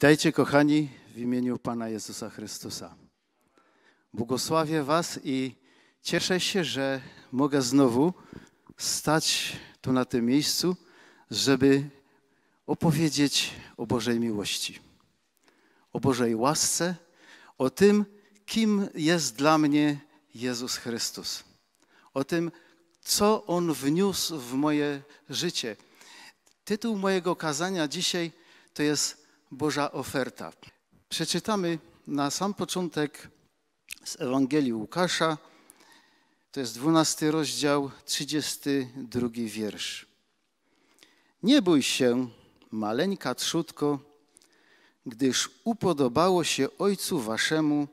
Witajcie, kochani, w imieniu Pana Jezusa Chrystusa. Błogosławię Was i cieszę się, że mogę znowu stać tu na tym miejscu, żeby opowiedzieć o Bożej miłości, o Bożej łasce, o tym, kim jest dla mnie Jezus Chrystus, o tym, co On wniósł w moje życie. Tytuł mojego kazania dzisiaj to jest Boża oferta. Przeczytamy na sam początek z Ewangelii Łukasza, to jest 12 rozdział, 32 wiersz. Nie bój się, maleńka trzutko, gdyż upodobało się Ojcu Waszemu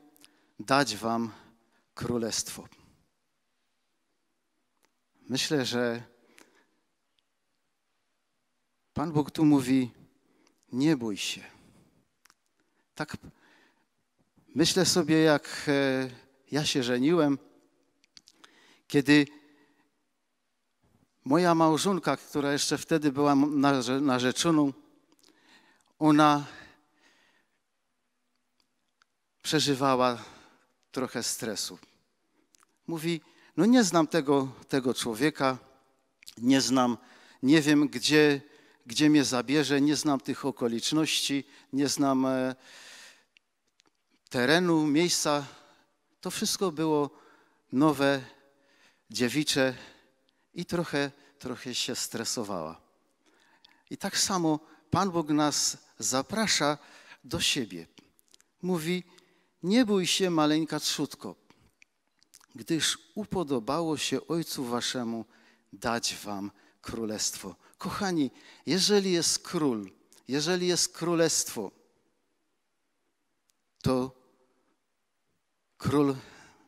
dać Wam królestwo. Myślę, że Pan Bóg tu mówi: Nie bój się. Tak myślę sobie, jak e, ja się żeniłem, kiedy moja małżonka, która jeszcze wtedy była narzeczoną, ona przeżywała trochę stresu. Mówi, no nie znam tego, tego człowieka, nie znam, nie wiem, gdzie, gdzie mnie zabierze, nie znam tych okoliczności, nie znam e, terenu, miejsca. To wszystko było nowe, dziewicze i trochę, trochę się stresowała. I tak samo Pan Bóg nas zaprasza do siebie. Mówi, nie bój się, maleńka trzutko, gdyż upodobało się Ojcu Waszemu dać Wam królestwo. Kochani, jeżeli jest król, jeżeli jest królestwo, to król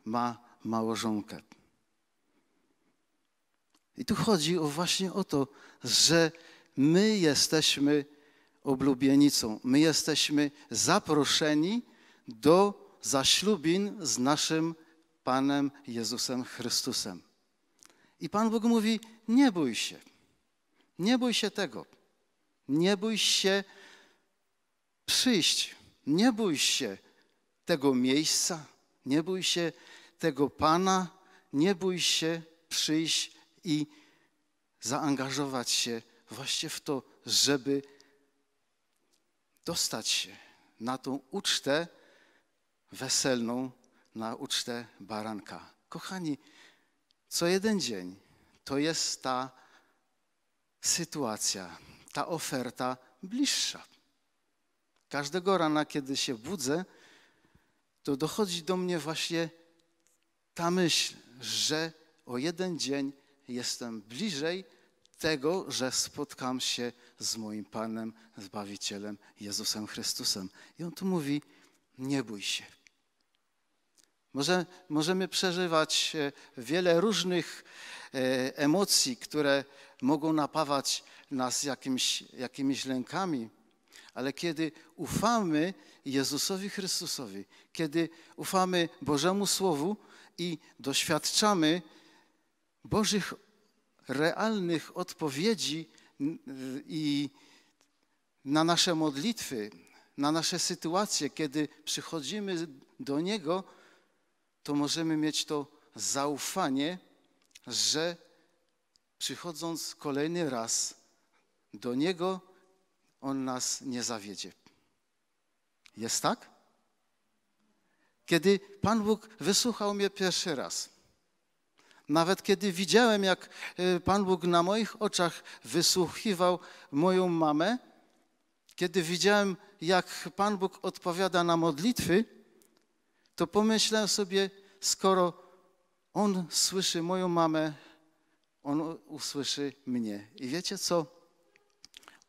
ma małżonkę. I tu chodzi właśnie o to, że my jesteśmy oblubienicą, my jesteśmy zaproszeni do zaślubin z naszym Panem Jezusem Chrystusem. I Pan Bóg mówi: Nie bój się, nie bój się tego, nie bój się przyjść, nie bój się tego miejsca, nie bój się tego Pana, nie bój się przyjść i zaangażować się właśnie w to, żeby dostać się na tą ucztę weselną, na ucztę baranka. Kochani, co jeden dzień to jest ta sytuacja, ta oferta bliższa. Każdego rana, kiedy się budzę, to dochodzi do mnie właśnie ta myśl, że o jeden dzień jestem bliżej tego, że spotkam się z moim Panem, Zbawicielem Jezusem Chrystusem. I on tu mówi: Nie bój się. Może, możemy przeżywać e, wiele różnych e, emocji, które mogą napawać nas jakimś, jakimiś lękami, ale kiedy ufamy Jezusowi Chrystusowi, kiedy ufamy Bożemu Słowu i doświadczamy Bożych realnych odpowiedzi i na nasze modlitwy, na nasze sytuacje, kiedy przychodzimy do Niego, to możemy mieć to zaufanie, że przychodząc kolejny raz do Niego, on nas nie zawiedzie. Jest tak? Kiedy Pan Bóg wysłuchał mnie pierwszy raz, nawet kiedy widziałem, jak e, Pan Bóg na moich oczach wysłuchiwał moją mamę, kiedy widziałem, jak Pan Bóg odpowiada na modlitwy, to pomyślałem sobie, skoro On słyszy moją mamę, On usłyszy mnie. I wiecie co?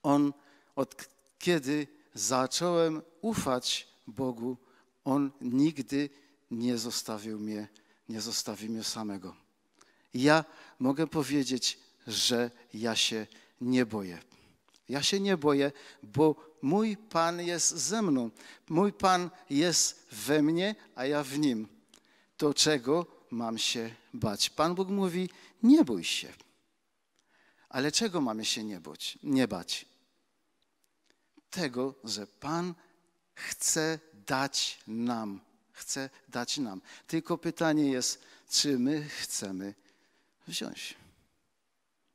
On od kiedy zacząłem ufać Bogu, On nigdy nie zostawił mnie, nie zostawił mnie samego. Ja mogę powiedzieć, że ja się nie boję. Ja się nie boję, bo mój Pan jest ze mną. Mój Pan jest we mnie, a ja w nim. To czego mam się bać? Pan Bóg mówi: Nie bój się. Ale czego mamy się nie, bądź, nie bać? tego, że Pan chce dać nam. Chce dać nam. Tylko pytanie jest, czy my chcemy wziąć.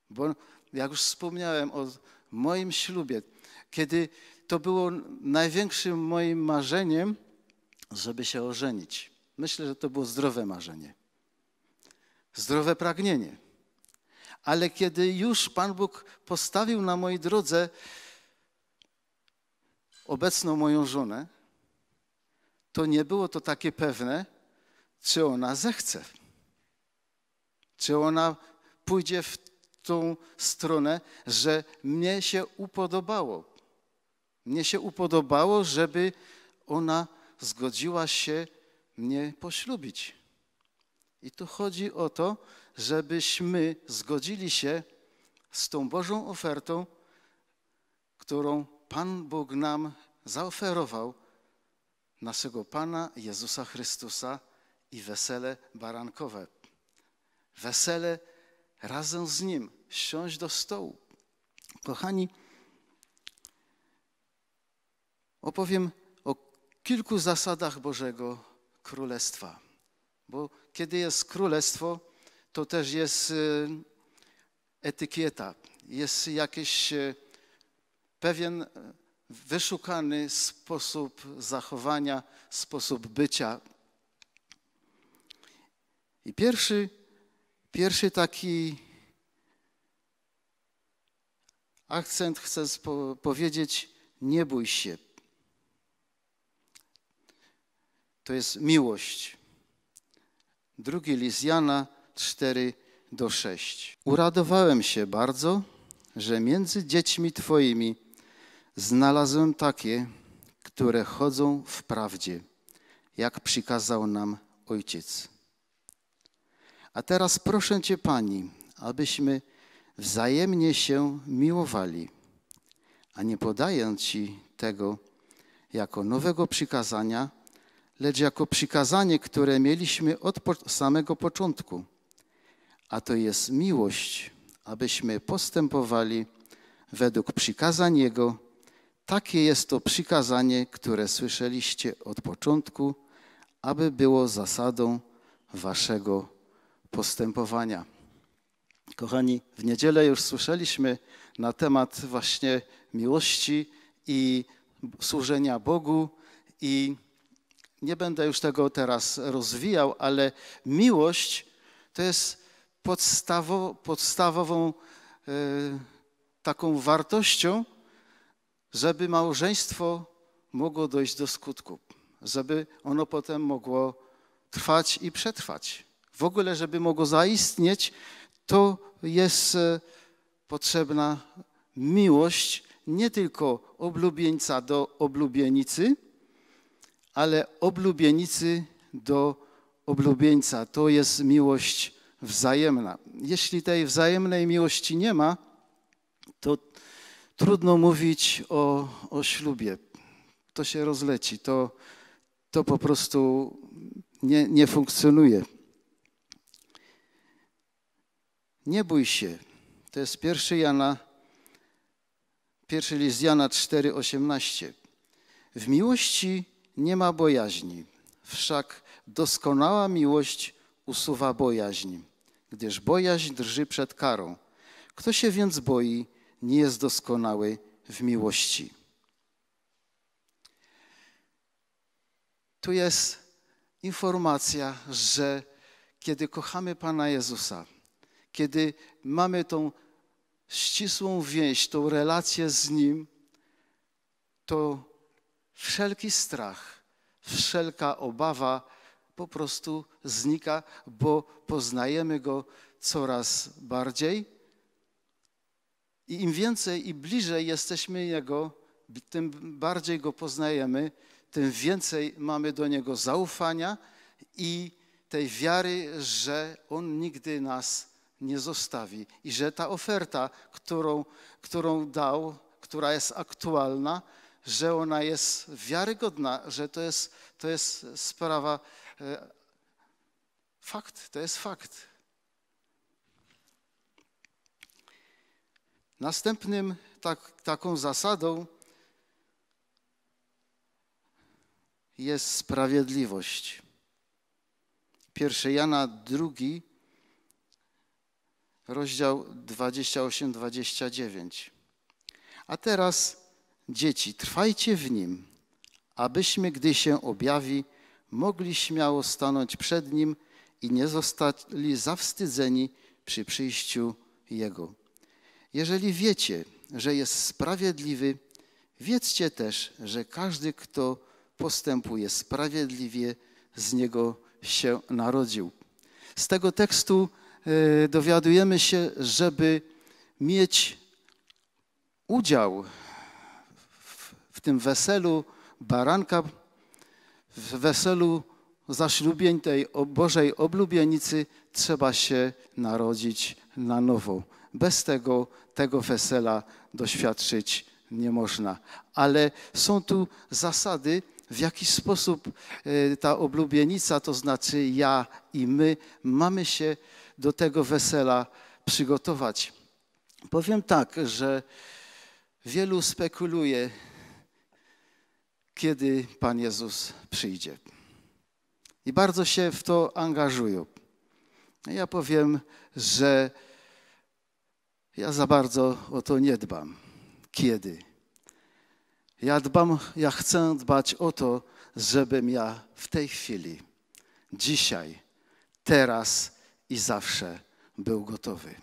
Bo jak już wspomniałem o moim ślubie, kiedy to było największym moim marzeniem, żeby się ożenić. Myślę, że to było zdrowe marzenie, zdrowe pragnienie. Ale kiedy już Pan Bóg postawił na mojej drodze obecną moją żonę, to nie było to takie pewne, czy ona zechce. Czy ona pójdzie w tą stronę, że mnie się upodobało. Mnie się upodobało, żeby ona zgodziła się mnie poślubić. I tu chodzi o to, żebyśmy zgodzili się z tą Bożą ofertą, którą Pan Bóg nam zaoferował naszego Pana Jezusa Chrystusa i wesele barankowe. Wesele razem z Nim, siąść do stołu. Kochani, opowiem o kilku zasadach Bożego Królestwa. Bo kiedy jest królestwo, to też jest y, etykieta, jest jakieś y, pewien e, wyszukany sposób zachowania, sposób bycia. I pierwszy, pierwszy taki akcent chcę powiedzieć: nie bój się. To jest miłość. Drugi list Jana 4 do 6. Uradowałem się bardzo, że między dziećmi Twoimi Znalazłem takie, które chodzą w prawdzie, jak przykazał nam Ojciec. A teraz proszę Cię, Pani, abyśmy wzajemnie się miłowali, a nie podając Ci tego jako nowego przykazania, lecz jako przykazanie, które mieliśmy od samego początku. A to jest miłość, abyśmy postępowali według przykazań Jego takie jest to przykazanie, które słyszeliście od początku, aby było zasadą waszego postępowania. Kochani, w niedzielę już słyszeliśmy na temat właśnie miłości i służenia Bogu i nie będę już tego teraz rozwijał, ale miłość to jest podstawową yy, taką wartością, żeby małżeństwo mogło dojść do skutku, żeby ono potem mogło trwać i przetrwać. W ogóle, żeby mogło zaistnieć, to jest e, potrzebna miłość nie tylko oblubieńca do oblubienicy, ale oblubienicy do oblubieńca. To jest miłość wzajemna. Jeśli tej wzajemnej miłości nie ma, to Trudno mówić o, o ślubie. To się rozleci, to, to po prostu nie, nie funkcjonuje. Nie bój się. To jest pierwszy Jana, pierwszy list Jana 4,18. W miłości nie ma bojaźni, wszak doskonała miłość usuwa bojaźń, gdyż bojaźń drży przed karą. Kto się więc boi, nie jest doskonały w miłości. Tu jest informacja, że kiedy kochamy Pana Jezusa, kiedy mamy tą ścisłą więź, tą relację z Nim, to wszelki strach, wszelka obawa po prostu znika, bo poznajemy Go coraz bardziej i im więcej i bliżej jesteśmy Jego, tym bardziej Go poznajemy, tym więcej mamy do Niego zaufania i tej wiary, że On nigdy nas nie zostawi i że ta oferta, którą, którą dał, która jest aktualna, że ona jest wiarygodna, że to jest, to jest sprawa, e, fakt, to jest fakt. Następnym tak, taką zasadą jest sprawiedliwość. Pierwszy Jana drugi rozdział 28-29. A teraz, dzieci, trwajcie w nim, abyśmy, gdy się objawi, mogli śmiało stanąć przed nim i nie zostali zawstydzeni przy przyjściu Jego. Jeżeli wiecie, że jest sprawiedliwy, wiedzcie też, że każdy, kto postępuje sprawiedliwie, z niego się narodził. Z tego tekstu e, dowiadujemy się, żeby mieć udział w, tym weselu baranka, w weselu zaślubień tej Bożej oblubienicy, trzeba się narodzić na nowo. Bez tego, tego wesela doświadczyć nie można. Ale są tu zasady, w jaki sposób e, ta oblubienica, to znaczy ja i my, mamy się do tego wesela przygotować. Powiem tak, że wielu spekuluje, kiedy Pan Jezus przyjdzie. I bardzo się w to angażują. Ja powiem, że ja za bardzo o to nie dbam. Kiedy? Ja dbam, ja chcę dbać o to, żebym ja w tej chwili, dzisiaj, teraz i zawsze był gotowy.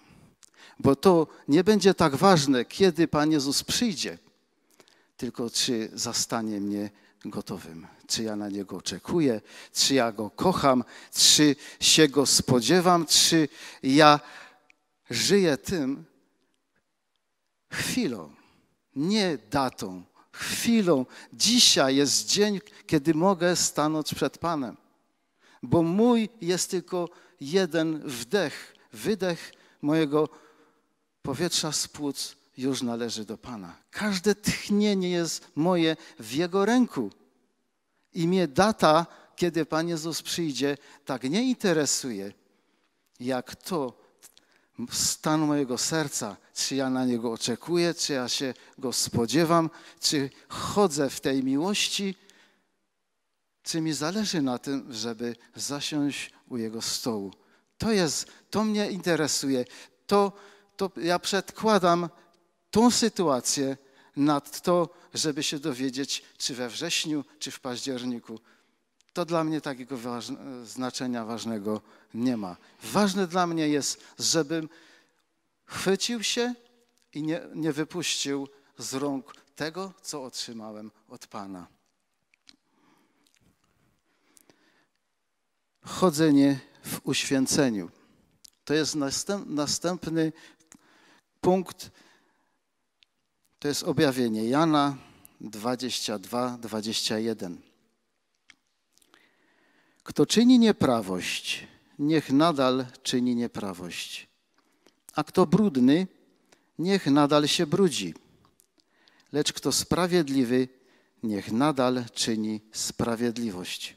Bo to nie będzie tak ważne, kiedy Pan Jezus przyjdzie, tylko czy zastanie mnie gotowym, czy ja na Niego oczekuję, czy ja Go kocham, czy się Go spodziewam, czy ja żyję tym, chwilą, nie datą, chwilą. Dzisiaj jest dzień, kiedy mogę stanąć przed Panem, bo mój jest tylko jeden wdech, wydech mojego powietrza z płuc już należy do Pana. Każde tchnienie jest moje w Jego ręku. I mnie data, kiedy Pan Jezus przyjdzie, tak nie interesuje, jak to, Stan mojego serca, czy ja na niego oczekuję, czy ja się go spodziewam, czy chodzę w tej miłości, czy mi zależy na tym, żeby zasiąść u jego stołu. To jest, to mnie interesuje. To, to ja przedkładam tą sytuację nad to, żeby się dowiedzieć, czy we wrześniu, czy w październiku. To dla mnie takiego ważne, znaczenia ważnego nie ma. Ważne dla mnie jest, żebym chwycił się i nie, nie wypuścił z rąk tego, co otrzymałem od Pana. Chodzenie w uświęceniu. To jest następ, następny punkt. To jest objawienie Jana 22, 21. Kto czyni nieprawość, niech nadal czyni nieprawość. A kto brudny, niech nadal się brudzi. Lecz kto sprawiedliwy, niech nadal czyni sprawiedliwość.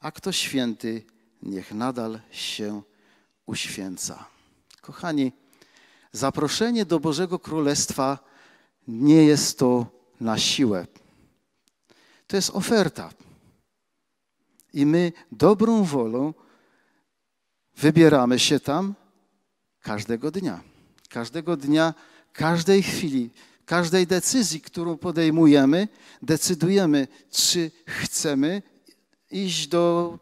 A kto święty, niech nadal się uświęca. Kochani, zaproszenie do Bożego Królestwa nie jest to na siłę. To jest oferta. I my dobrą wolą Wybieramy się tam każdego dnia. Każdego dnia, każdej chwili, każdej decyzji, którą podejmujemy, decydujemy, czy chcemy iść do,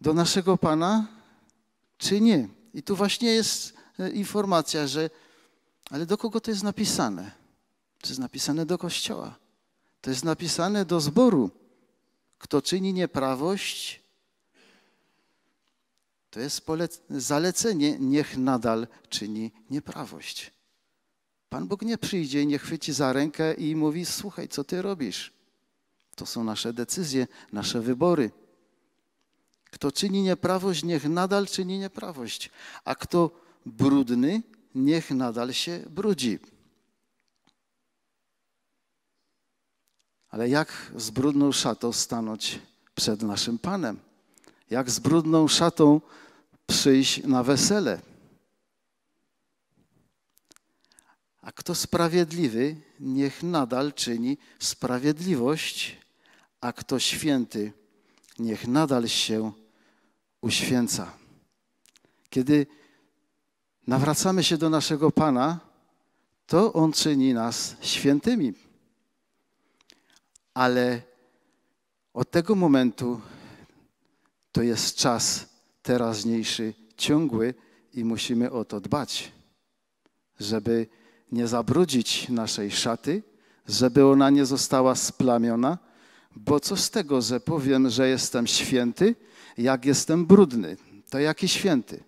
do naszego Pana, czy nie. I tu właśnie jest e, informacja, że ale do kogo to jest napisane? To jest napisane do kościoła. To jest napisane do zboru. Kto czyni nieprawość, to jest zalecenie, niech nadal czyni nieprawość. Pan Bóg nie przyjdzie i nie chwyci za rękę i mówi: Słuchaj, co ty robisz? To są nasze decyzje, nasze wybory. Kto czyni nieprawość, niech nadal czyni nieprawość, a kto brudny, niech nadal się brudzi. Ale jak z brudną szatą stanąć przed naszym Panem? Jak z brudną szatą przyjść na wesele. A kto sprawiedliwy, niech nadal czyni sprawiedliwość, a kto święty, niech nadal się uświęca. Kiedy nawracamy się do naszego Pana, to On czyni nas świętymi. Ale od tego momentu to jest czas teraźniejszy, ciągły i musimy o to dbać, żeby nie zabrudzić naszej szaty, żeby ona nie została splamiona, bo co z tego, że powiem, że jestem święty, jak jestem brudny, to jaki święty?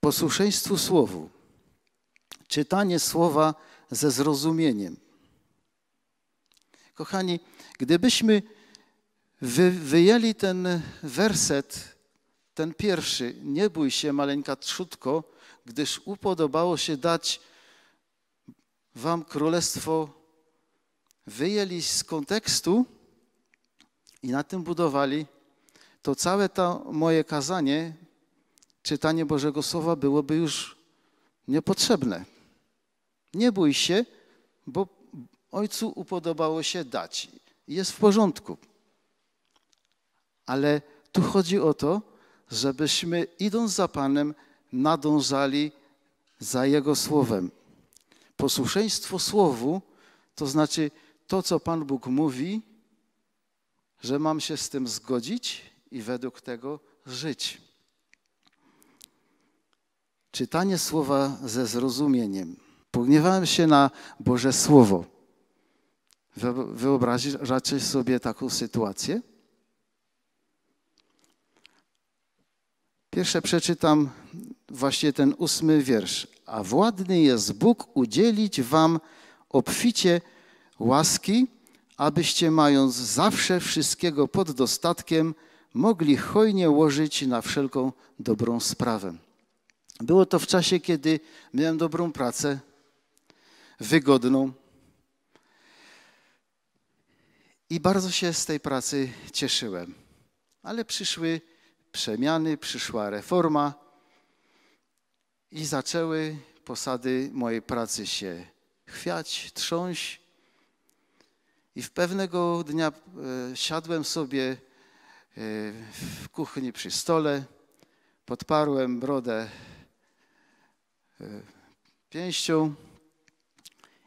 Posłuszeństwo słowu, czytanie słowa ze zrozumieniem. Kochani, Gdybyśmy wy, wyjęli ten werset, ten pierwszy, nie bój się maleńka trzutko, gdyż upodobało się dać wam królestwo, wyjęli z kontekstu i na tym budowali, to całe to moje kazanie, czytanie Bożego Słowa byłoby już niepotrzebne. Nie bój się, bo Ojcu upodobało się dać jest w porządku. Ale tu chodzi o to, żebyśmy idąc za Panem, nadążali za Jego Słowem. Posłuszeństwo Słowu to znaczy to, co Pan Bóg mówi, że mam się z tym zgodzić i według tego żyć. Czytanie słowa ze zrozumieniem. Pogniewałem się na Boże Słowo. Wyobrazić sobie taką sytuację? Pierwsze przeczytam właśnie ten ósmy wiersz. A władny jest Bóg udzielić wam obficie łaski, abyście mając zawsze wszystkiego pod dostatkiem, mogli hojnie łożyć na wszelką dobrą sprawę. Było to w czasie, kiedy miałem dobrą pracę, wygodną, i bardzo się z tej pracy cieszyłem. Ale przyszły przemiany, przyszła reforma i zaczęły posady mojej pracy się chwiać, trząść. I w pewnego dnia e, siadłem sobie e, w kuchni przy stole, podparłem brodę e, pięścią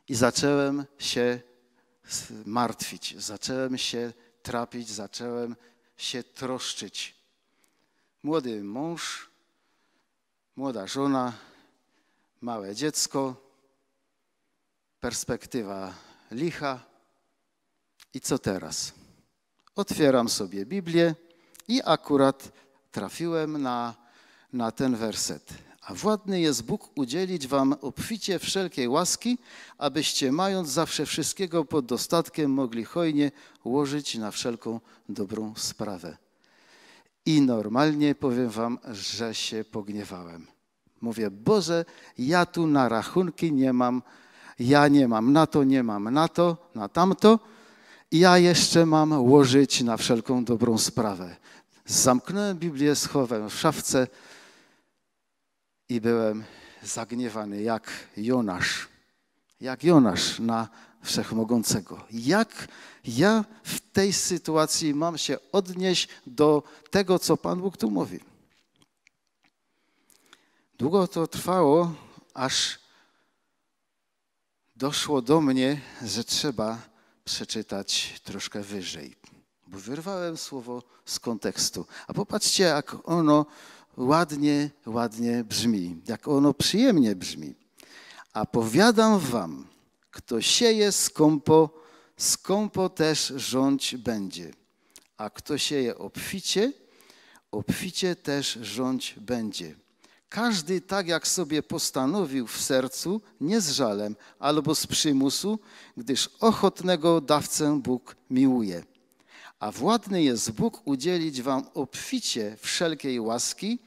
i zacząłem się martwić, zacząłem się trapić, zacząłem się troszczyć. Młody mąż, młoda żona, małe dziecko, perspektywa licha. I co teraz? Otwieram sobie Biblię i akurat trafiłem na, na ten werset. A władny jest Bóg udzielić wam obficie wszelkiej łaski, abyście mając zawsze wszystkiego pod dostatkiem mogli hojnie łożyć na wszelką dobrą sprawę. I normalnie powiem wam, że się pogniewałem. Mówię, Boże, ja tu na rachunki nie mam, ja nie mam na to, nie mam na to, na tamto. Ja jeszcze mam łożyć na wszelką dobrą sprawę. Zamknąłem Biblię, schowałem w szafce, i byłem zagniewany jak Jonasz, jak Jonasz na Wszechmogącego. Jak ja w tej sytuacji mam się odnieść do tego, co Pan Bóg tu mówi? Długo to trwało, aż doszło do mnie, że trzeba przeczytać troszkę wyżej, bo wyrwałem słowo z kontekstu. A popatrzcie, jak ono ładnie, ładnie brzmi, jak ono przyjemnie brzmi. A powiadam wam, kto sieje skąpo, skąpo też rządź będzie. A kto sieje obficie, obficie też rządź będzie. Każdy tak, jak sobie postanowił w sercu, nie z żalem albo z przymusu, gdyż ochotnego dawcę Bóg miłuje. A władny jest Bóg udzielić wam obficie wszelkiej łaski,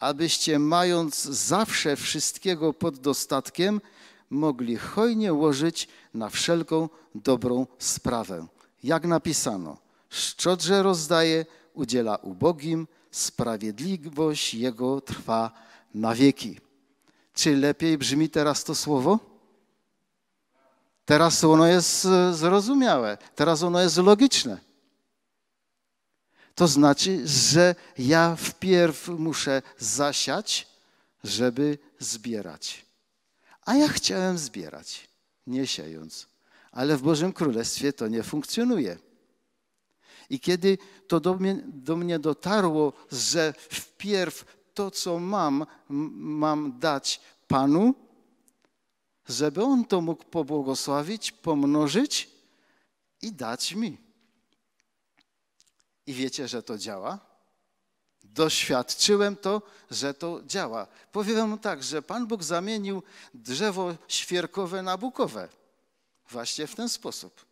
abyście mając zawsze wszystkiego pod dostatkiem, mogli hojnie łożyć na wszelką dobrą sprawę. Jak napisano, szczodrze rozdaje, udziela ubogim, sprawiedliwość jego trwa na wieki. Czy lepiej brzmi teraz to słowo? Teraz ono jest e, zrozumiałe, teraz ono jest logiczne. To znaczy, że ja wpierw muszę zasiać, żeby zbierać. A ja chciałem zbierać, nie siejąc. Ale w Bożym Królestwie to nie funkcjonuje. I kiedy to do mnie, do mnie dotarło, że wpierw to, co mam, mam dać Panu, żeby On to mógł pobłogosławić, pomnożyć i dać mi. I wiecie, że to działa? Doświadczyłem to, że to działa. Powiem wam tak, że Pan Bóg zamienił drzewo świerkowe na bukowe. Właśnie w ten sposób.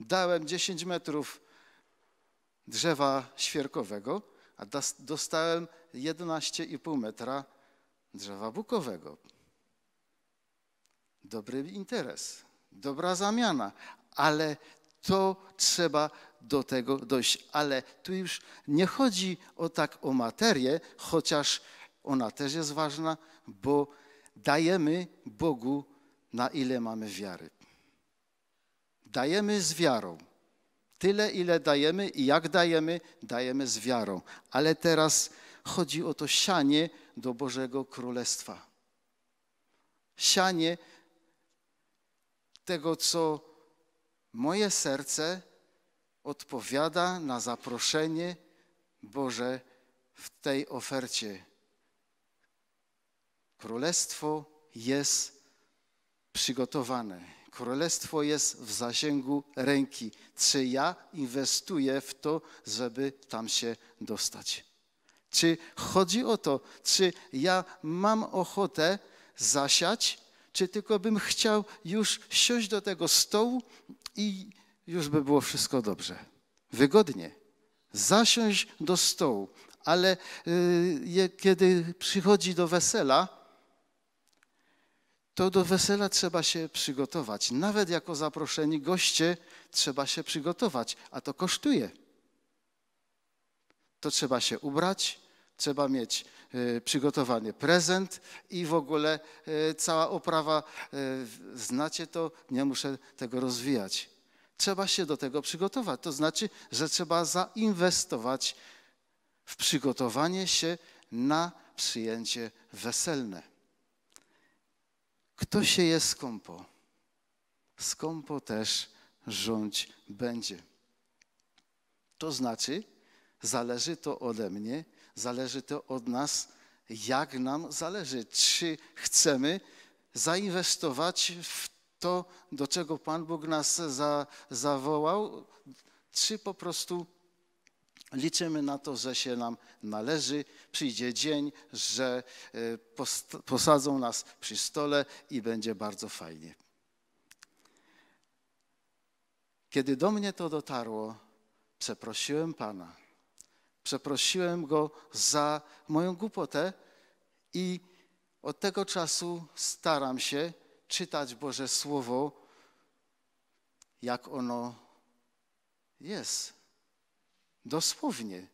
Dałem 10 metrów drzewa świerkowego, a dostałem 11,5 metra drzewa bukowego. Dobry interes, dobra zamiana, ale to trzeba do tego dojść. Ale tu już nie chodzi o tak o materię, chociaż ona też jest ważna, bo dajemy Bogu, na ile mamy wiary. Dajemy z wiarą. Tyle, ile dajemy i jak dajemy, dajemy z wiarą. Ale teraz chodzi o to sianie do Bożego Królestwa. Sianie tego, co moje serce odpowiada na zaproszenie Boże w tej ofercie. Królestwo jest przygotowane. Królestwo jest w zasięgu ręki. Czy ja inwestuję w to, żeby tam się dostać? Czy chodzi o to, czy ja mam ochotę zasiać, czy tylko bym chciał już siąść do tego stołu i już by było wszystko dobrze. Wygodnie. Zasiąść do stołu, ale y, kiedy przychodzi do wesela, to do wesela trzeba się przygotować. Nawet jako zaproszeni goście trzeba się przygotować, a to kosztuje. To trzeba się ubrać, trzeba mieć y, przygotowany prezent i w ogóle y, cała oprawa. Znacie to, nie muszę tego rozwijać trzeba się do tego przygotować. To znaczy, że trzeba zainwestować w przygotowanie się na przyjęcie weselne. Kto się je skąpo, skąpo też rządź będzie. To znaczy, zależy to ode mnie, zależy to od nas, jak nam zależy, czy chcemy zainwestować w to, do czego Pan Bóg nas za, zawołał, czy po prostu liczymy na to, że się nam należy. Przyjdzie dzień, że e, posadzą nas przy stole i będzie bardzo fajnie. Kiedy do mnie to dotarło, przeprosiłem Pana. Przeprosiłem Go za moją głupotę i od tego czasu staram się, czytać Boże Słowo, jak ono jest. Dosłownie.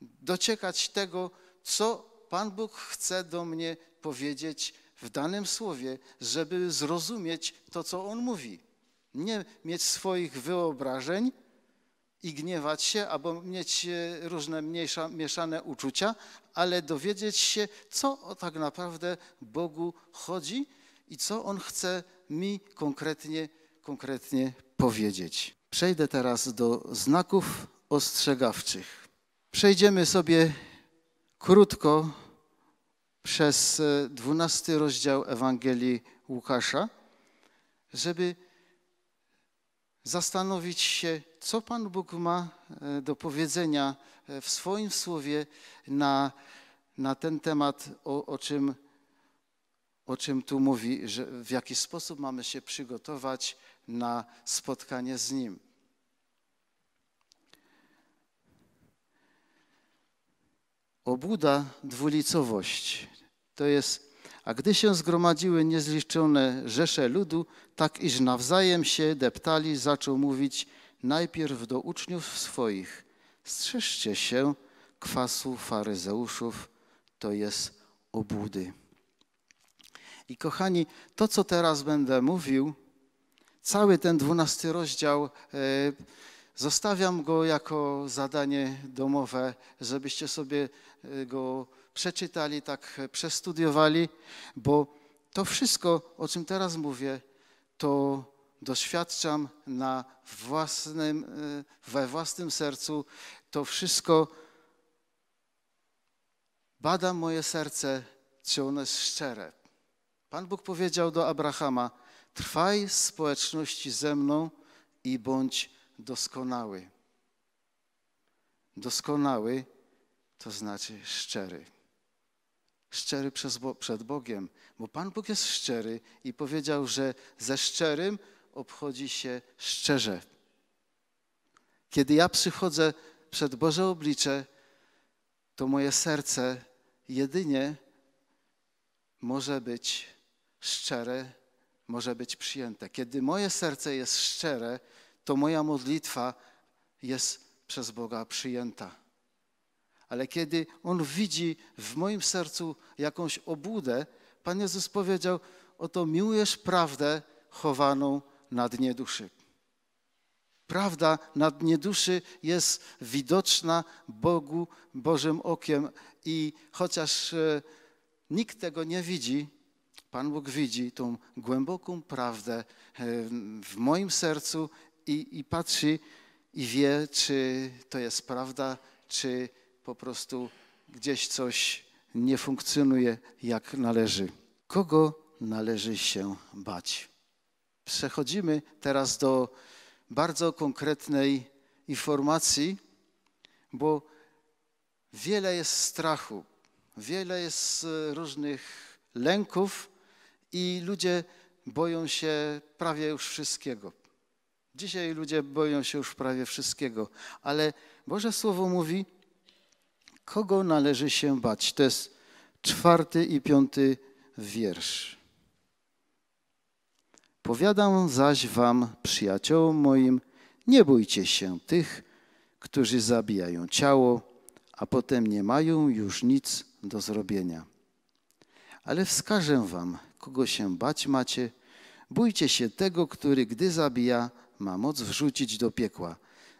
Dociekać tego, co Pan Bóg chce do mnie powiedzieć w danym słowie, żeby zrozumieć to, co On mówi. Nie mieć swoich wyobrażeń i gniewać się, albo mieć e, różne mniejsza, mieszane uczucia, ale dowiedzieć się, co tak naprawdę Bogu chodzi i co on chce mi konkretnie, konkretnie powiedzieć. Przejdę teraz do znaków ostrzegawczych. Przejdziemy sobie krótko przez e, dwunasty rozdział Ewangelii Łukasza, żeby zastanowić się, co Pan Bóg ma e, do powiedzenia e, w swoim słowie na, na ten temat, o, o czym o czym tu mówi, że w jaki sposób mamy się przygotować na spotkanie z Nim. Obuda dwulicowość. To jest, a gdy się zgromadziły niezliczone rzesze ludu, tak iż nawzajem się deptali, zaczął mówić najpierw do uczniów swoich: Strzeżcie się kwasu faryzeuszów, to jest obudy. I kochani, to co teraz będę mówił, cały ten dwunasty rozdział, e, zostawiam go jako zadanie domowe, żebyście sobie e, go przeczytali, tak e, przestudiowali, bo to wszystko, o czym teraz mówię, to doświadczam na własnym, we własnym sercu. To wszystko badam moje serce, czy ono jest szczere. Pan Bóg powiedział do Abrahama: Trwaj w społeczności ze mną i bądź doskonały. Doskonały to znaczy szczery. Szczery przed Bogiem, bo Pan Bóg jest szczery i powiedział, że ze szczerym obchodzi się szczerze. Kiedy ja przychodzę przed Boże oblicze, to moje serce jedynie może być szczere może być przyjęte. Kiedy moje serce jest szczere, to moja modlitwa jest przez Boga przyjęta. Ale kiedy On widzi w moim sercu jakąś obłudę, Pan Jezus powiedział: Oto miłujesz prawdę chowaną na dnie duszy. Prawda na dnie duszy jest widoczna Bogu Bożym okiem i chociaż e, nikt tego nie widzi, Pan Bóg widzi tą głęboką prawdę e, w moim sercu i, i patrzy i wie, czy to jest prawda, czy po prostu gdzieś coś nie funkcjonuje jak należy. Kogo należy się bać? Przechodzimy teraz do bardzo konkretnej informacji, bo wiele jest strachu, wiele jest e, różnych lęków, i ludzie boją się prawie już wszystkiego. Dzisiaj ludzie boją się już prawie wszystkiego, ale Boże Słowo mówi, kogo należy się bać. To jest czwarty i piąty wiersz. Powiadam zaś wam, przyjaciołom moim, nie bójcie się tych, którzy zabijają ciało, a potem nie mają już nic do zrobienia. Ale wskażę wam, kogo się bać macie? Bójcie się tego, który gdy zabija, ma moc wrzucić do piekła.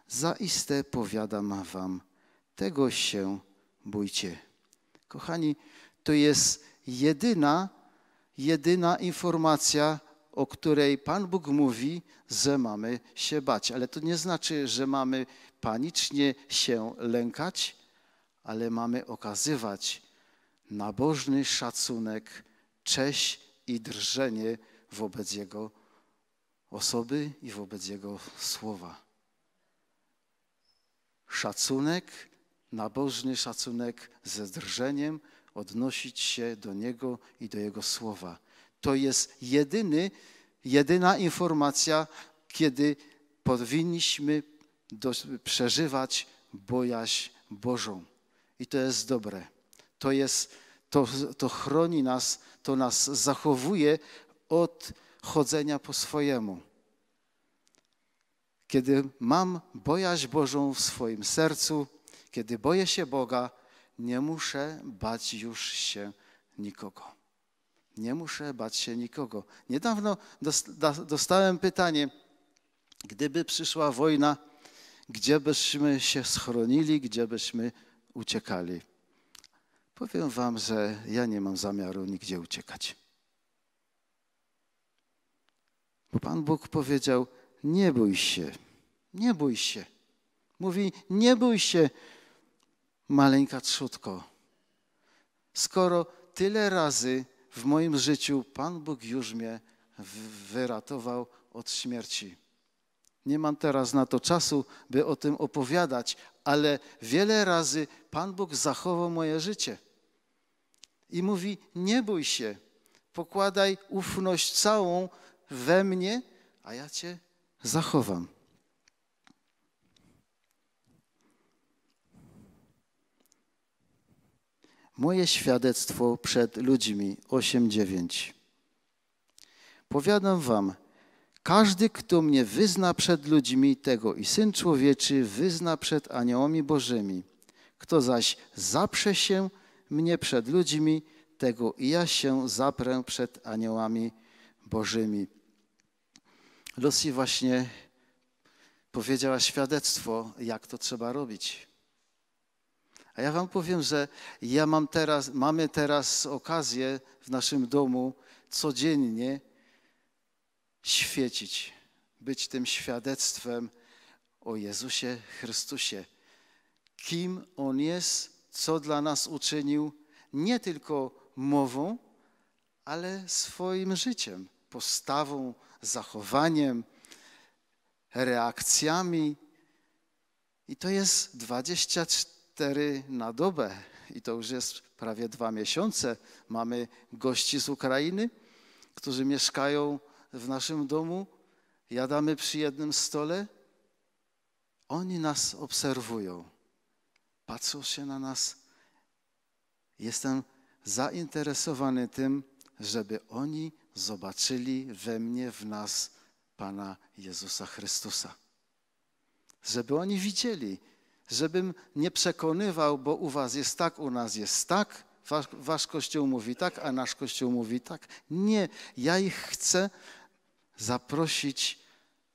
Zaiste powiadam wam, tego się bójcie. Kochani, to jest jedyna, jedyna informacja, o której Pan Bóg mówi, że mamy się bać. Ale to nie znaczy, że mamy panicznie się lękać, ale mamy okazywać nabożny szacunek, cześć i drżenie wobec Jego osoby i wobec Jego słowa. Szacunek, nabożny szacunek ze drżeniem odnosić się do Niego i do Jego słowa. To jest jedyny, jedyna informacja, kiedy powinniśmy do, przeżywać bojaźń Bożą. I to jest dobre. To jest to, to chroni nas, to nas zachowuje od chodzenia po swojemu. Kiedy mam bojaźń Bożą w swoim sercu, kiedy boję się Boga, nie muszę bać już się nikogo. Nie muszę bać się nikogo. Niedawno dostałem pytanie, gdyby przyszła wojna, gdzie byśmy się schronili, gdzie byśmy uciekali powiem Wam, że ja nie mam zamiaru nigdzie uciekać. Bo Pan Bóg powiedział: Nie bój się, nie bój się. Mówi: Nie bój się, maleńka trzutko. Skoro tyle razy w moim życiu Pan Bóg już mnie wyratował od śmierci. Nie mam teraz na to czasu, by o tym opowiadać, ale wiele razy Pan Bóg zachował moje życie. I mówi: Nie bój się, pokładaj ufność całą we mnie, a ja cię zachowam. Moje świadectwo przed ludźmi 8:9. Powiadam wam, każdy, kto mnie wyzna przed ludźmi, tego i syn człowieczy wyzna przed aniołami bożymi. Kto zaś zaprze się, mnie przed ludźmi, tego i ja się zaprę przed aniołami bożymi. Lucy właśnie powiedziała świadectwo, jak to trzeba robić. A ja wam powiem, że ja mam teraz, mamy teraz okazję w naszym domu codziennie świecić, być tym świadectwem o Jezusie Chrystusie. Kim On jest co dla nas uczynił nie tylko mową, ale swoim życiem, postawą, zachowaniem, reakcjami. I to jest 24 na dobę. I to już jest prawie dwa miesiące. Mamy gości z Ukrainy, którzy mieszkają w naszym domu. Jadamy przy jednym stole. Oni nas obserwują patrzą się na nas. Jestem zainteresowany tym, żeby oni zobaczyli we mnie, w nas Pana Jezusa Chrystusa. Żeby oni widzieli, żebym nie przekonywał, bo u was jest tak, u nas jest tak, wasz, wasz kościół mówi tak, a nasz kościół mówi tak. Nie, ja ich chcę zaprosić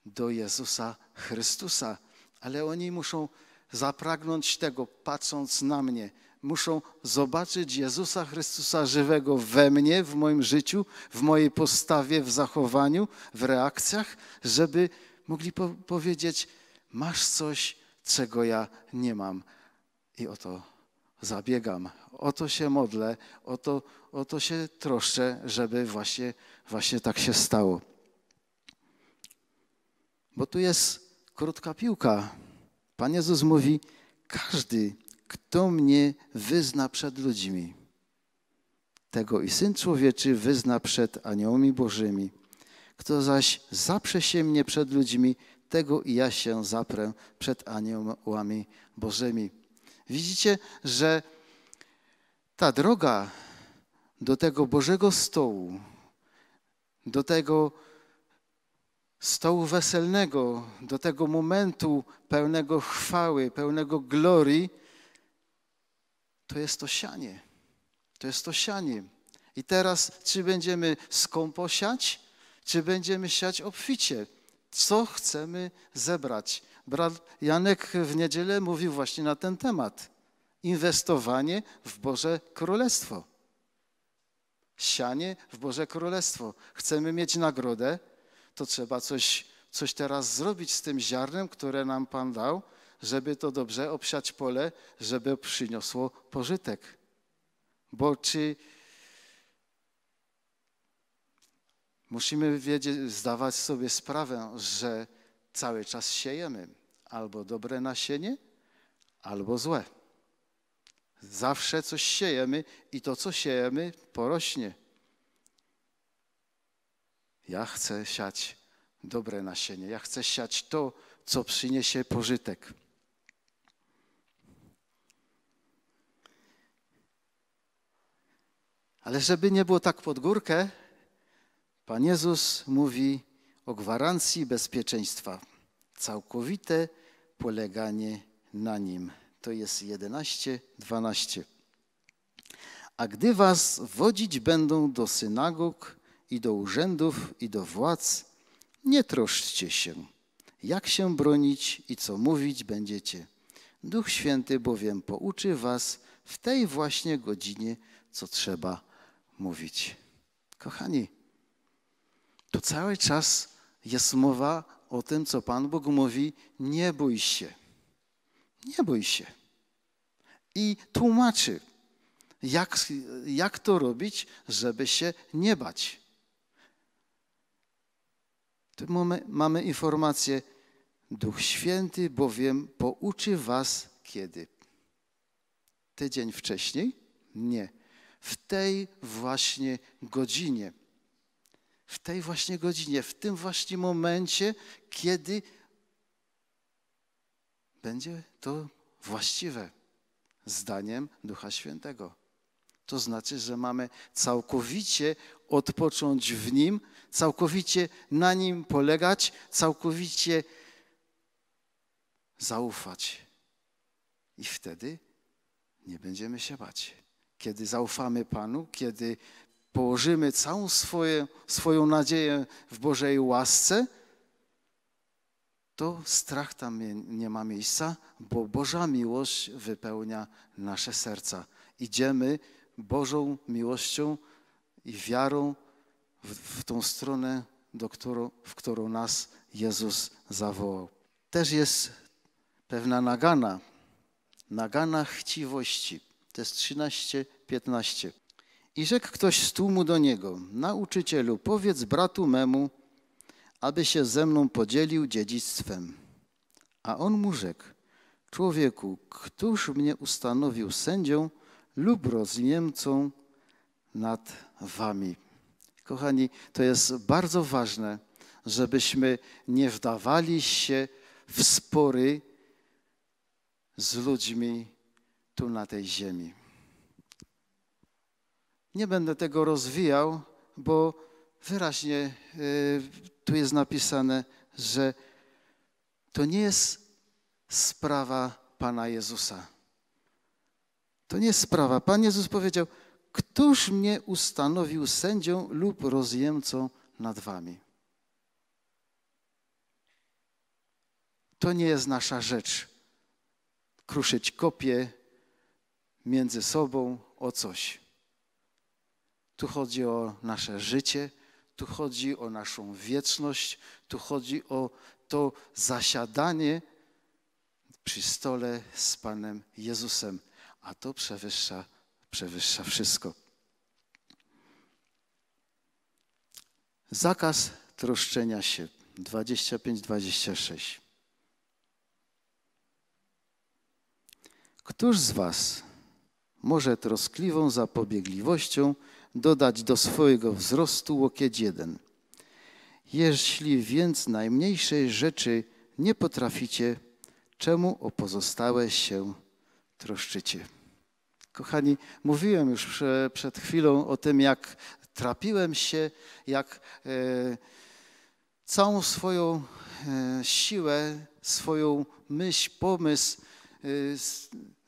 do Jezusa Chrystusa, ale oni muszą zapragnąć tego, patrząc na mnie. Muszą zobaczyć Jezusa Chrystusa żywego we mnie, w moim życiu, w mojej postawie, w zachowaniu, w reakcjach, żeby mogli po powiedzieć: Masz coś, czego ja nie mam. I o to zabiegam, o to się modlę, o to, o to się troszczę, żeby właśnie, właśnie tak się stało. Bo tu jest krótka piłka Pan Jezus mówi: Każdy, kto mnie wyzna przed ludźmi, tego i syn człowieczy wyzna przed aniołami bożymi. Kto zaś zaprze się mnie przed ludźmi, tego i ja się zaprę przed aniołami bożymi. Widzicie, że ta droga do tego Bożego stołu, do tego stołu weselnego, do tego momentu pełnego chwały, pełnego glorii, to jest to sianie. To jest to sianie. I teraz, czy będziemy skąpo siać, czy będziemy siać obficie? Co chcemy zebrać? Brat Janek w niedzielę mówił właśnie na ten temat. Inwestowanie w Boże Królestwo. Sianie w Boże Królestwo. Chcemy mieć nagrodę, to trzeba coś, coś teraz zrobić z tym ziarnem, które nam Pan dał, żeby to dobrze obsiać pole, żeby przyniosło pożytek. Bo czy musimy wiedzieć, zdawać sobie sprawę, że cały czas siejemy albo dobre nasienie, albo złe. Zawsze coś siejemy i to, co siejemy, porośnie. Ja chcę siać dobre nasienie, ja chcę siać to, co przyniesie pożytek. Ale żeby nie było tak pod górkę, Pan Jezus mówi o gwarancji bezpieczeństwa. Całkowite poleganie na Nim. To jest 11, 12. A gdy was wodzić będą do synagog i do urzędów, i do władz, nie troszczcie się, jak się bronić i co mówić będziecie. Duch Święty bowiem pouczy was w tej właśnie godzinie, co trzeba mówić. Kochani, to cały czas jest mowa o tym, co Pan Bóg mówi: nie bój się. Nie bój się. I tłumaczy, jak, jak to robić, żeby się nie bać mamy, mamy informację, Duch Święty bowiem pouczy was kiedy? Tydzień wcześniej? Nie. W tej właśnie godzinie. W tej właśnie godzinie, w tym właśnie momencie, kiedy będzie to właściwe zdaniem Ducha Świętego. To znaczy, że mamy całkowicie odpocząć w Nim, całkowicie na Nim polegać, całkowicie zaufać. I wtedy nie będziemy się bać. Kiedy zaufamy Panu, kiedy położymy całą swoje, swoją nadzieję w Bożej łasce, to strach tam nie ma miejsca, bo Boża miłość wypełnia nasze serca. Idziemy Bożą miłością i wiarą w, w tą stronę, do którą, w którą nas Jezus zawołał. Też jest pewna nagana, nagana chciwości. To jest 13, 15. I rzekł ktoś z tłumu do niego, nauczycielu, powiedz bratu memu, aby się ze mną podzielił dziedzictwem. A on mu rzekł, człowieku, któż mnie ustanowił sędzią lub rozniemcą nad wami. Kochani, to jest bardzo ważne, żebyśmy nie wdawali się w spory z ludźmi tu na tej ziemi. Nie będę tego rozwijał, bo wyraźnie y, tu jest napisane, że to nie jest sprawa Pana Jezusa. To nie jest sprawa. Pan Jezus powiedział, Któż mnie ustanowił sędzią lub rozjemcą nad wami? To nie jest nasza rzecz kruszyć kopie między sobą o coś. Tu chodzi o nasze życie, tu chodzi o naszą wieczność, tu chodzi o to zasiadanie przy stole z Panem Jezusem, a to przewyższa przewyższa wszystko. Zakaz troszczenia się 25-26. Któż z Was może troskliwą zapobiegliwością dodać do swojego wzrostu łokieć jeden? Jeśli więc najmniejszej rzeczy nie potraficie, czemu o pozostałe się troszczycie? Kochani, mówiłem już przed chwilą o tym, jak trapiłem się, jak e, całą swoją e, siłę, swoją myśl, pomysł e,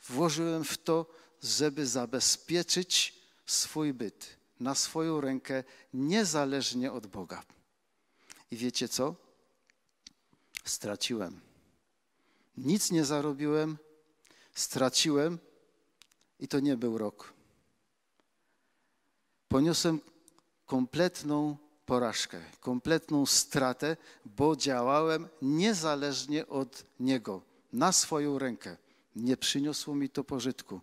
włożyłem w to, żeby zabezpieczyć swój byt na swoją rękę, niezależnie od Boga. I wiecie co? Straciłem. Nic nie zarobiłem, straciłem i to nie był rok. Poniosłem kompletną porażkę, kompletną stratę, bo działałem niezależnie od Niego, na swoją rękę. Nie przyniosło mi to pożytku.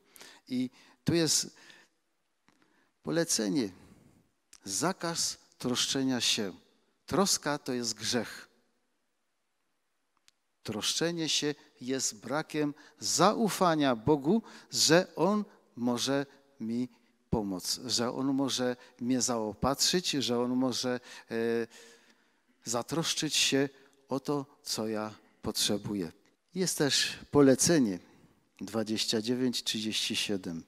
I tu jest polecenie, zakaz troszczenia się. Troska to jest grzech. Troszczenie się jest brakiem zaufania Bogu, że On może mi pomóc, że On może mnie zaopatrzyć, że On może e, zatroszczyć się o to, co ja potrzebuję. Jest też polecenie 29-37.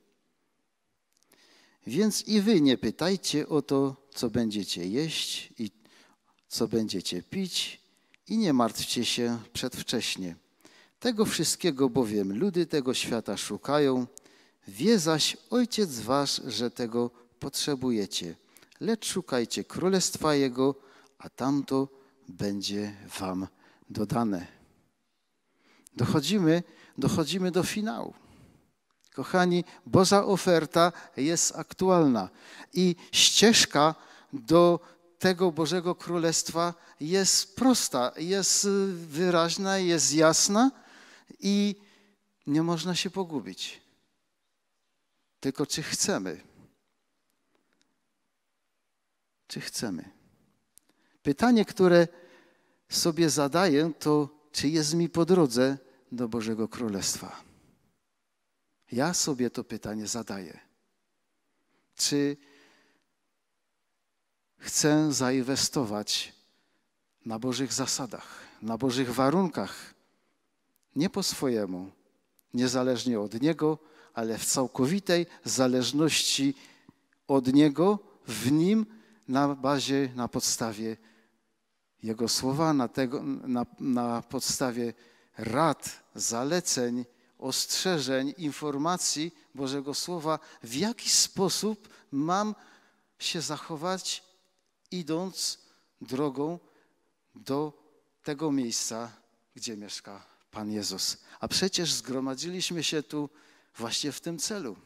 Więc i wy nie pytajcie o to, co będziecie jeść i co będziecie pić, i nie martwcie się przedwcześnie, tego wszystkiego bowiem ludy tego świata szukają. Wie zaś Ojciec Wasz, że tego potrzebujecie. Lecz szukajcie Królestwa Jego, a tamto będzie Wam dodane. Dochodzimy, dochodzimy do finału. Kochani, Boża oferta jest aktualna i ścieżka do tego Bożego Królestwa jest prosta, jest wyraźna, jest jasna i nie można się pogubić. Tylko czy chcemy? Czy chcemy? Pytanie, które sobie zadaję, to czy jest mi po drodze do Bożego Królestwa? Ja sobie to pytanie zadaję. Czy chcę zainwestować na Bożych zasadach, na Bożych warunkach, nie po swojemu, niezależnie od Niego, ale w całkowitej zależności od Niego, w Nim, na bazie, na podstawie Jego słowa, na, tego, na, na podstawie rad, zaleceń, ostrzeżeń, informacji Bożego Słowa, w jaki sposób mam się zachować, idąc drogą do tego miejsca, gdzie mieszka Pan Jezus. A przecież zgromadziliśmy się tu właśnie w tym celu.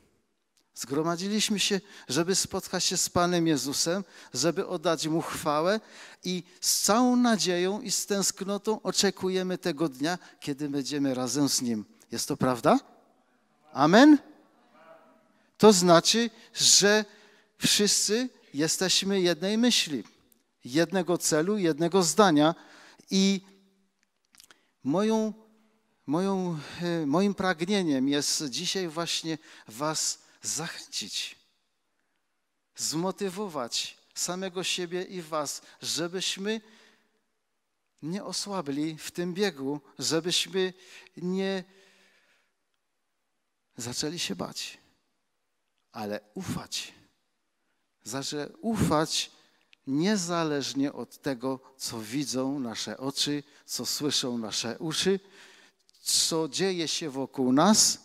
Zgromadziliśmy się, żeby spotkać się z Panem Jezusem, żeby oddać Mu chwałę i z całą nadzieją i z tęsknotą oczekujemy tego dnia, kiedy będziemy razem z Nim. Jest to prawda? Amen? To znaczy, że wszyscy jesteśmy jednej myśli, jednego celu, jednego zdania i moją Moją, e, moim pragnieniem jest dzisiaj właśnie Was zachęcić, zmotywować samego siebie i Was, żebyśmy nie osłabli w tym biegu, żebyśmy nie zaczęli się bać, ale ufać. Zaczę ufać niezależnie od tego, co widzą nasze oczy, co słyszą nasze uszy, co dzieje się wokół nas,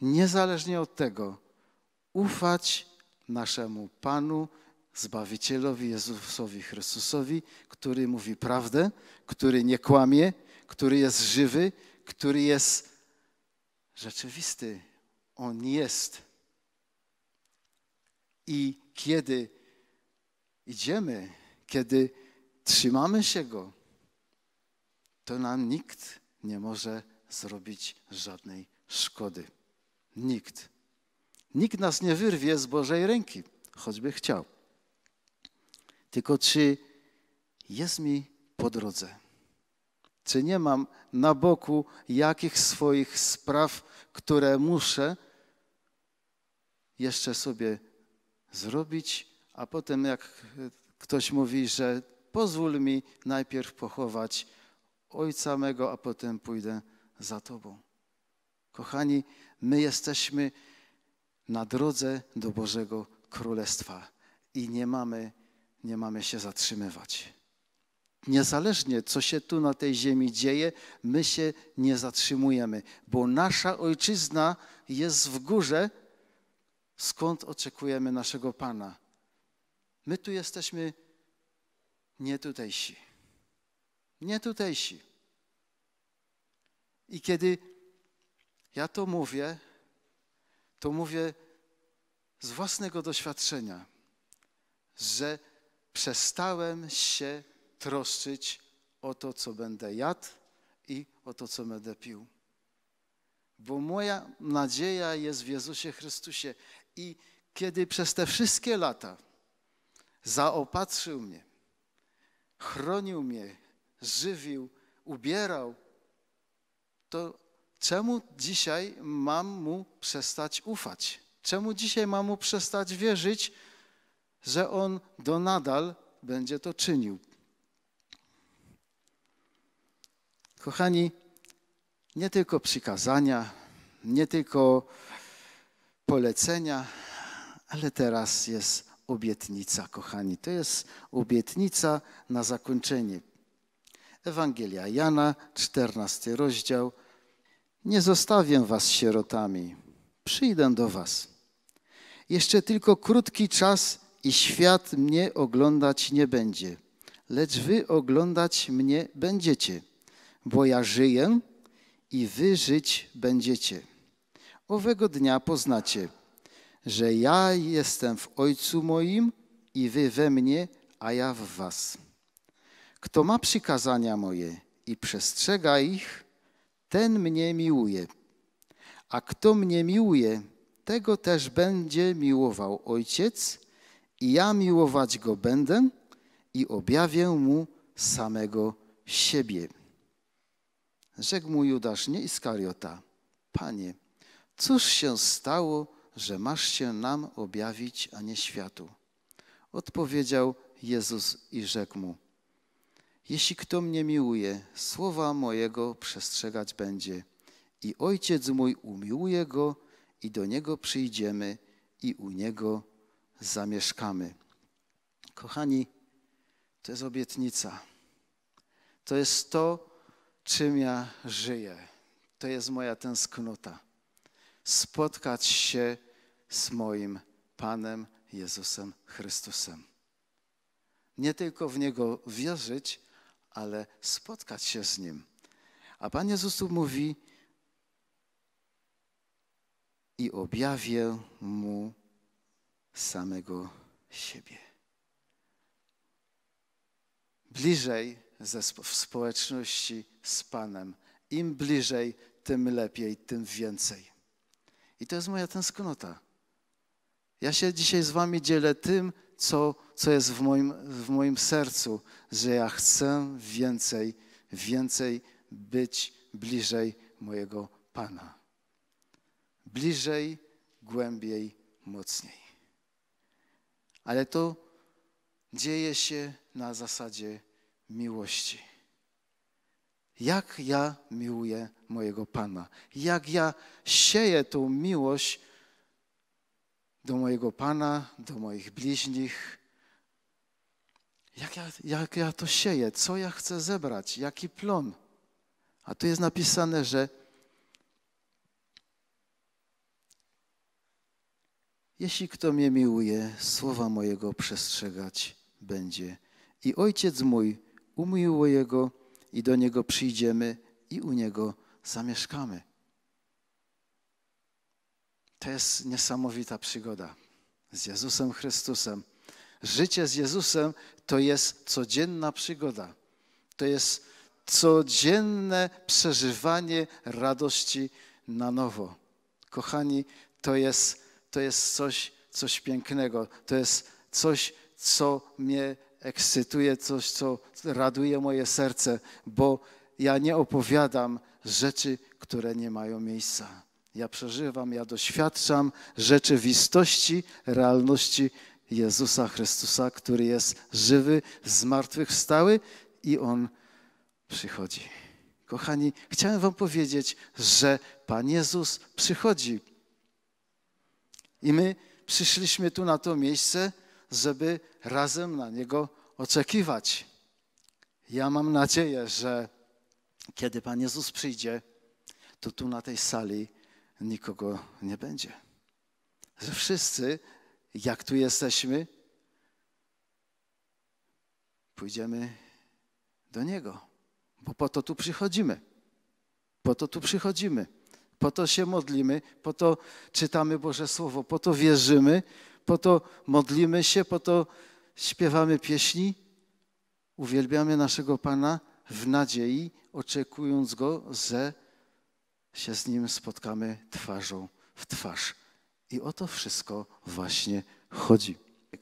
niezależnie od tego, ufać naszemu Panu, Zbawicielowi Jezusowi Chrystusowi, który mówi prawdę, który nie kłamie, który jest żywy, który jest rzeczywisty. On jest. I kiedy idziemy, kiedy trzymamy się Go, to nam nikt nie może zrobić żadnej szkody. Nikt. Nikt nas nie wyrwie z Bożej ręki, choćby chciał. Tylko czy jest mi po drodze? Czy nie mam na boku jakich swoich spraw, które muszę jeszcze sobie zrobić, a potem jak ktoś mówi, że pozwól mi najpierw pochować Ojca mego, a potem pójdę za Tobą. Kochani, my jesteśmy na drodze do Bożego Królestwa i nie mamy, nie mamy się zatrzymywać. Niezależnie, co się tu na tej ziemi dzieje, my się nie zatrzymujemy, bo nasza ojczyzna jest w górze, skąd oczekujemy naszego Pana. My tu jesteśmy nie tutejsi nie tutejsi. I kiedy ja to mówię, to mówię z własnego doświadczenia, że przestałem się troszczyć o to, co będę jadł i o to, co będę pił. Bo moja nadzieja jest w Jezusie Chrystusie. I kiedy przez te wszystkie lata zaopatrzył mnie, chronił mnie, żywił, ubierał, to czemu dzisiaj mam mu przestać ufać? Czemu dzisiaj mam mu przestać wierzyć, że on do nadal będzie to czynił? Kochani, nie tylko przykazania, nie tylko polecenia, ale teraz jest obietnica, kochani. To jest obietnica na zakończenie. Ewangelia Jana, 14 rozdział. Nie zostawię was sierotami, przyjdę do was. Jeszcze tylko krótki czas i świat mnie oglądać nie będzie, lecz wy oglądać mnie będziecie, bo ja żyję i wy żyć będziecie. Owego dnia poznacie, że ja jestem w Ojcu moim i wy we mnie, a ja w was. Kto ma przykazania moje i przestrzega ich, ten mnie miłuje. A kto mnie miłuje, tego też będzie miłował Ojciec, i ja miłować go będę i objawię mu samego siebie. Rzekł mu Judasz, nie Iskariota, Panie, cóż się stało, że masz się nam objawić, a nie światu? Odpowiedział Jezus i rzekł mu, jeśli kto mnie miłuje, słowa mojego przestrzegać będzie. I ojciec mój umiłuje go, i do niego przyjdziemy, i u niego zamieszkamy. Kochani, to jest obietnica. To jest to, czym ja żyję. To jest moja tęsknota. Spotkać się z moim Panem Jezusem Chrystusem. Nie tylko w Niego wierzyć, ale spotkać się z Nim. A Pan Jezus tu mówi i objawię Mu samego siebie. Bliżej ze, w społeczności z Panem. Im bliżej, tym lepiej, tym więcej. I to jest moja tęsknota. Ja się dzisiaj z Wami dzielę tym, co, co jest w moim, w moim sercu, że ja chcę więcej, więcej być bliżej mojego Pana. Bliżej, głębiej, mocniej. Ale to dzieje się na zasadzie miłości. Jak ja miłuję mojego Pana? Jak ja sieję tą miłość do mojego Pana, do moich bliźnich. Jak ja, jak ja to sieję? Co ja chcę zebrać? Jaki plon? A tu jest napisane, że jeśli kto mnie miłuje, słowa mojego przestrzegać będzie. I ojciec mój umiłuje go i do niego przyjdziemy i u niego zamieszkamy. To jest niesamowita przygoda z Jezusem Chrystusem. Życie z Jezusem to jest codzienna przygoda. To jest codzienne przeżywanie radości na nowo. Kochani, to jest, to jest coś, coś pięknego. To jest coś, co mnie ekscytuje, coś, co raduje moje serce, bo ja nie opowiadam rzeczy, które nie mają miejsca. Ja przeżywam, ja doświadczam rzeczywistości, realności Jezusa Chrystusa, który jest żywy, zmartwychwstały i On przychodzi. Kochani, chciałem Wam powiedzieć, że Pan Jezus przychodzi. I my przyszliśmy tu na to miejsce, żeby razem na Niego oczekiwać. Ja mam nadzieję, że kiedy Pan Jezus przyjdzie, to tu na tej sali nikogo nie będzie. Że wszyscy, jak tu jesteśmy, pójdziemy do Niego, bo po to tu przychodzimy. Po to tu przychodzimy, po to się modlimy, po to czytamy Boże Słowo, po to wierzymy, po to modlimy się, po to śpiewamy pieśni, uwielbiamy naszego Pana w nadziei, oczekując Go ze się z Nim spotkamy twarzą w twarz. I o to wszystko właśnie chodzi.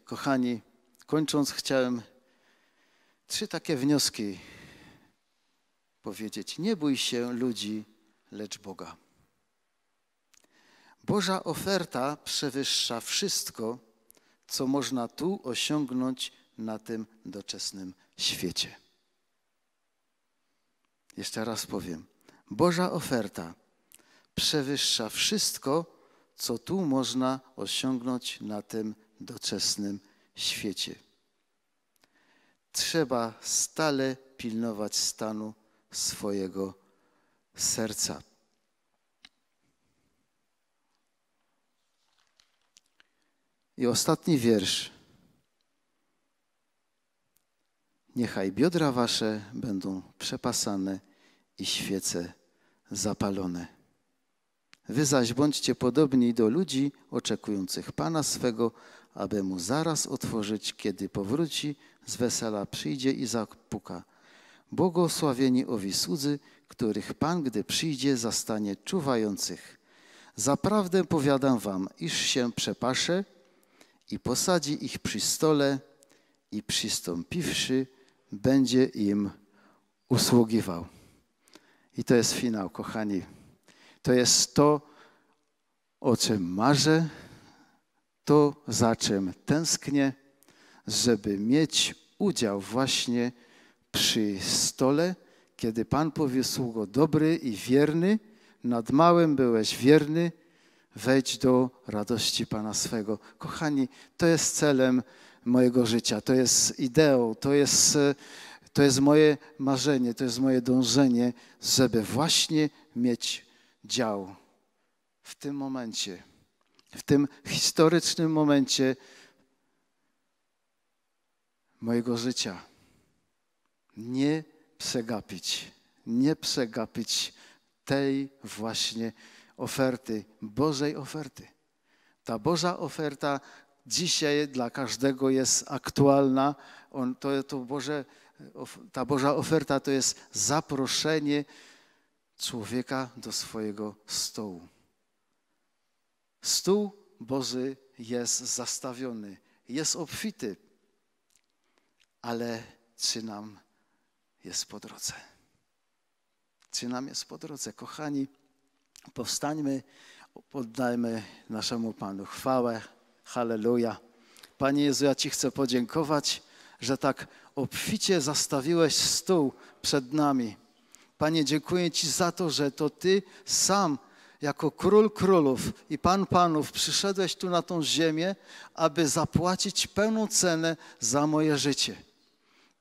Kochani, kończąc, chciałem trzy takie wnioski powiedzieć. Nie bój się ludzi, lecz Boga. Boża oferta przewyższa wszystko, co można tu osiągnąć na tym doczesnym świecie. Jeszcze raz powiem. Boża oferta przewyższa wszystko, co tu można osiągnąć na tym doczesnym świecie. Trzeba stale pilnować stanu swojego serca. I ostatni wiersz. Niechaj biodra wasze będą przepasane i świece zapalone. Wy zaś bądźcie podobni do ludzi oczekujących Pana swego, aby mu zaraz otworzyć, kiedy powróci, z wesela przyjdzie i zapuka. Błogosławieni owi słudzy, których Pan, gdy przyjdzie, zastanie czuwających. Zaprawdę powiadam wam, iż się przepasze i posadzi ich przy stole i przystąpiwszy będzie im usługiwał. I to jest finał, kochani. To jest to, o czym marzę, to za czym tęsknię, żeby mieć udział właśnie przy stole, kiedy Pan powie sługo dobry i wierny, nad małym byłeś wierny, wejdź do radości Pana swego. Kochani, to jest celem mojego życia, to jest ideą, to jest, to jest moje marzenie, to jest moje dążenie, żeby właśnie mieć dział w tym momencie, w tym historycznym momencie mojego życia. Nie przegapić, nie przegapić tej właśnie oferty, Bożej oferty. Ta Boża oferta dzisiaj dla każdego jest aktualna. On, to, to Boże, ta Boża oferta to jest zaproszenie człowieka do swojego stołu. Stół Boży jest zastawiony, jest obfity, ale czy nam jest po drodze? Czy nam jest po drodze? Kochani, powstańmy, oddajmy naszemu Panu chwałę. Halleluja. Panie Jezu, ja Ci chcę podziękować, że tak obficie zastawiłeś stół przed nami. Panie, dziękuję Ci za to, że to Ty sam, jako król królów i pan panów, przyszedłeś tu na tą ziemię, aby zapłacić pełną cenę za moje życie.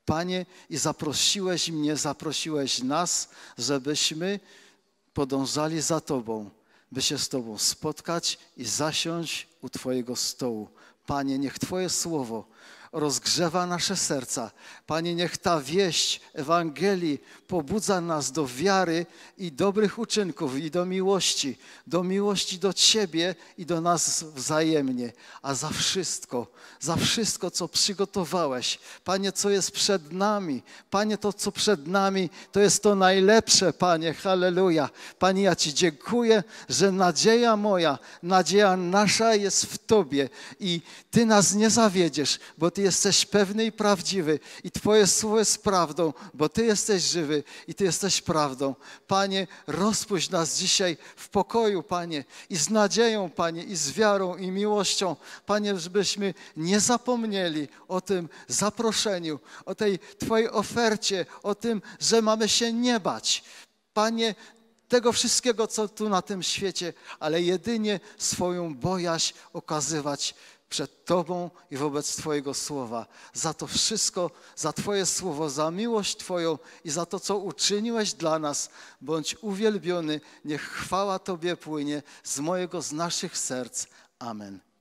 Panie, i zaprosiłeś mnie, zaprosiłeś nas, żebyśmy podążali za Tobą, by się z Tobą spotkać i zasiąść u Twojego stołu. Panie, niech Twoje słowo rozgrzewa nasze serca. Panie, niech ta wieść Ewangelii pobudza nas do wiary i dobrych uczynków i do miłości, do miłości do Ciebie i do nas wzajemnie. A za wszystko, za wszystko, co przygotowałeś, Panie, co jest przed nami, Panie, to, co przed nami, to jest to najlepsze, Panie, halleluja. Panie, ja Ci dziękuję, że nadzieja moja, nadzieja nasza jest w Tobie i Ty nas nie zawiedziesz, bo Ty jesteś pewny i prawdziwy i Twoje słowo jest prawdą, bo Ty jesteś żywy i Ty jesteś prawdą. Panie, rozpuść nas dzisiaj w pokoju, Panie, i z nadzieją, Panie, i z wiarą i miłością, Panie, żebyśmy nie zapomnieli o tym zaproszeniu, o tej Twojej ofercie, o tym, że mamy się nie bać. Panie, tego wszystkiego, co tu na tym świecie, ale jedynie swoją bojaźń okazywać przed Tobą i wobec Twojego słowa. Za to wszystko, za Twoje słowo, za miłość Twoją i za to, co uczyniłeś dla nas, bądź uwielbiony. Niech chwała Tobie płynie z mojego, z naszych serc. Amen.